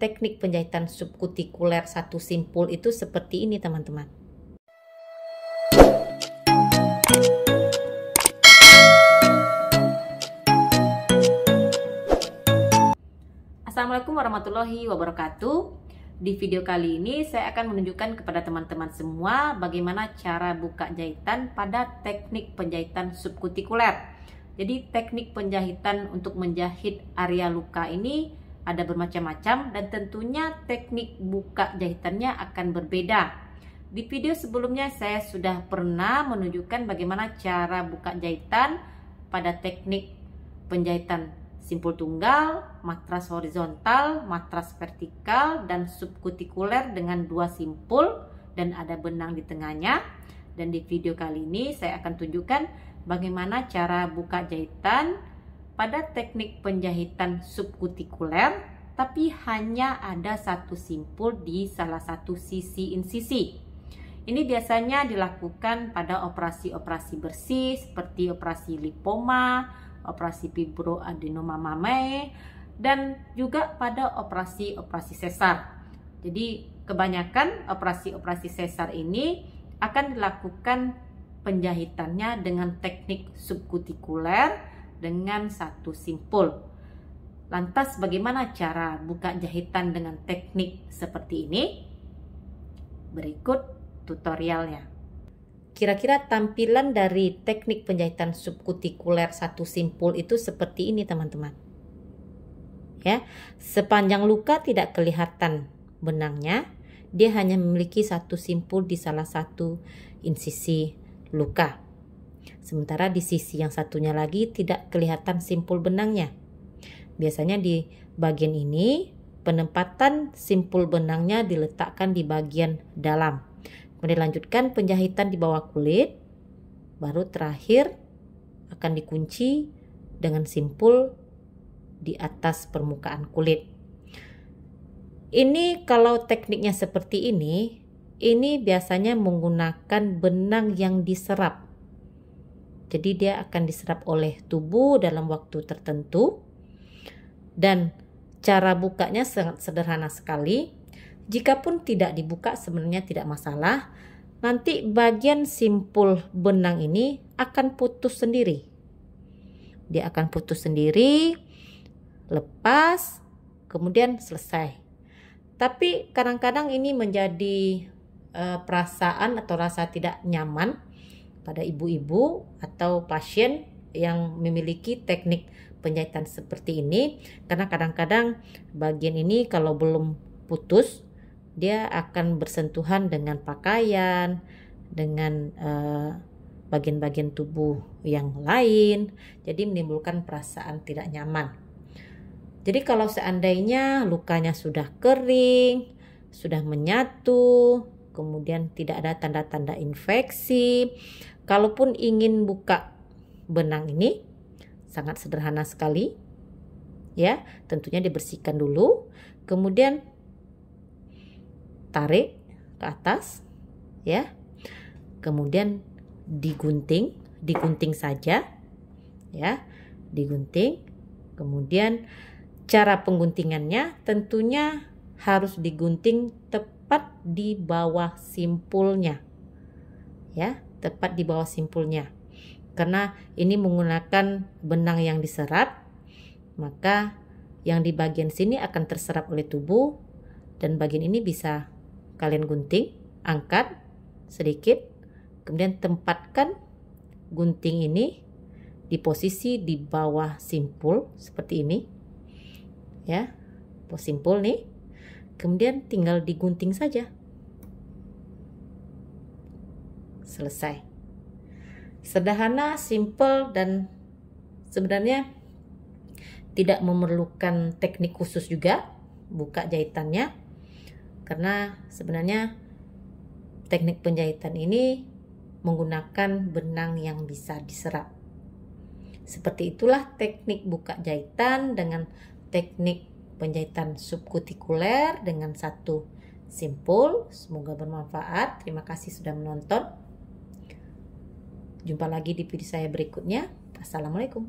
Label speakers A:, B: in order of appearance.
A: teknik penjahitan subkutikuler satu simpul itu seperti ini teman-teman. Assalamualaikum warahmatullahi wabarakatuh. Di video kali ini saya akan menunjukkan kepada teman-teman semua bagaimana cara buka jahitan pada teknik penjahitan subkutikuler. Jadi teknik penjahitan untuk menjahit area luka ini ada bermacam-macam dan tentunya teknik buka jahitannya akan berbeda. Di video sebelumnya saya sudah pernah menunjukkan bagaimana cara buka jahitan pada teknik penjahitan simpul tunggal, matras horizontal, matras vertikal, dan subkutikuler dengan dua simpul dan ada benang di tengahnya. Dan di video kali ini saya akan tunjukkan bagaimana cara buka jahitan pada teknik penjahitan subkutikuler, tapi hanya ada satu simpul di salah satu sisi insisi. Ini biasanya dilakukan pada operasi-operasi bersih seperti operasi lipoma, operasi fibroadenoma mamae, dan juga pada operasi-operasi sesar. Jadi kebanyakan operasi-operasi sesar ini akan dilakukan penjahitannya dengan teknik subkutikuler dengan satu simpul. Lantas bagaimana cara buka jahitan dengan teknik seperti ini? Berikut tutorialnya. Kira-kira tampilan dari teknik penjahitan subkutikuler satu simpul itu seperti ini teman-teman. Ya, sepanjang luka tidak kelihatan benangnya, dia hanya memiliki satu simpul di salah satu insisi luka sementara di sisi yang satunya lagi tidak kelihatan simpul benangnya. Biasanya di bagian ini penempatan simpul benangnya diletakkan di bagian dalam. Kemudian lanjutkan penjahitan di bawah kulit, baru terakhir akan dikunci dengan simpul di atas permukaan kulit. Ini kalau tekniknya seperti ini, ini biasanya menggunakan benang yang diserap. Jadi dia akan diserap oleh tubuh dalam waktu tertentu. Dan cara bukanya sangat sederhana sekali. Jika pun tidak dibuka sebenarnya tidak masalah. Nanti bagian simpul benang ini akan putus sendiri. Dia akan putus sendiri, lepas, kemudian selesai. Tapi kadang-kadang ini menjadi eh, perasaan atau rasa tidak nyaman pada ibu-ibu atau pasien yang memiliki teknik penjahitan seperti ini karena kadang-kadang bagian ini kalau belum putus dia akan bersentuhan dengan pakaian dengan eh, bagian-bagian uh, tubuh yang lain jadi menimbulkan perasaan tidak nyaman jadi kalau seandainya lukanya sudah kering sudah menyatu kemudian tidak ada tanda-tanda infeksi Kalaupun ingin buka benang ini, sangat sederhana sekali. Ya, tentunya dibersihkan dulu, kemudian tarik ke atas, ya. Kemudian digunting, digunting saja, ya, digunting. Kemudian cara pengguntingannya tentunya harus digunting tepat di bawah simpulnya, ya tepat di bawah simpulnya. Karena ini menggunakan benang yang diserap, maka yang di bagian sini akan terserap oleh tubuh dan bagian ini bisa kalian gunting, angkat sedikit, kemudian tempatkan gunting ini di posisi di bawah simpul seperti ini. Ya, simpul nih. Kemudian tinggal digunting saja. selesai. Sederhana, simple, dan sebenarnya tidak memerlukan teknik khusus juga buka jahitannya karena sebenarnya teknik penjahitan ini menggunakan benang yang bisa diserap. Seperti itulah teknik buka jahitan dengan teknik penjahitan subkutikuler dengan satu simpul. Semoga bermanfaat. Terima kasih sudah menonton. Jumpa lagi di video saya berikutnya. Assalamualaikum.